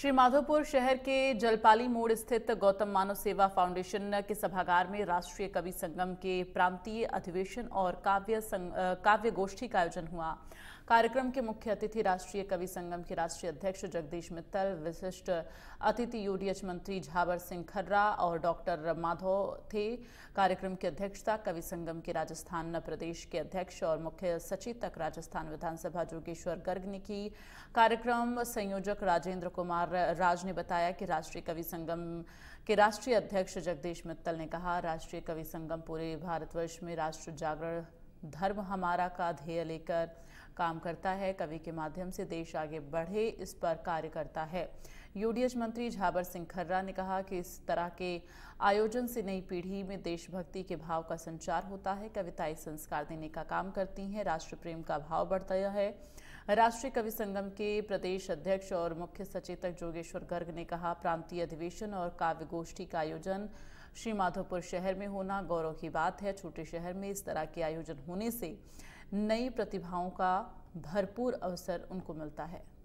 श्री माधोपुर शहर के जलपाली मोड़ स्थित गौतम मानव सेवा फाउंडेशन के सभागार में राष्ट्रीय कवि संगम के प्रांतीय अधिवेशन और काव्य काव्य गोष्ठी का आयोजन हुआ कार्यक्रम के मुख्य अतिथि राष्ट्रीय कवि संगम के राष्ट्रीय अध्यक्ष जगदीश मित्तल विशिष्ट अतिथि यूडीएच मंत्री झावर सिंह खर्रा और डॉक्टर माधव थे कार्यक्रम की अध्यक्षता कवि संगम के राजस्थान प्रदेश के अध्यक्ष और मुख्य सचिव तक राजस्थान विधानसभा जोगेश्वर गर्ग ने की कार्यक्रम संयोजक राजेंद्र कुमार कुमार राज ने बताया कि राष्ट्रीय कवि संगम के राष्ट्रीय अध्यक्ष जगदीश मित्तल ने कहा राष्ट्रीय कवि संगम पूरे भारतवर्ष में राष्ट्र जागरण धर्म हमारा का ध्येय लेकर काम करता है कवि के माध्यम से देश आगे बढ़े इस पर कार्य करता है यूडीएच मंत्री झाबर सिंह खर्रा ने कहा कि इस तरह के आयोजन से नई पीढ़ी में देशभक्ति के भाव का संचार होता है कविताएं संस्कार देने का काम करती हैं राष्ट्र प्रेम का भाव बढ़ता है राष्ट्रीय कवि संगम के प्रदेश अध्यक्ष और मुख्य सचेतक जोगेश्वर गर्ग ने कहा प्रांतीय अधिवेशन और काव्य गोष्ठी का आयोजन श्री माधोपुर शहर में होना गौरव की बात है छोटे शहर में इस तरह के आयोजन होने से नई प्रतिभाओं का भरपूर अवसर उनको मिलता है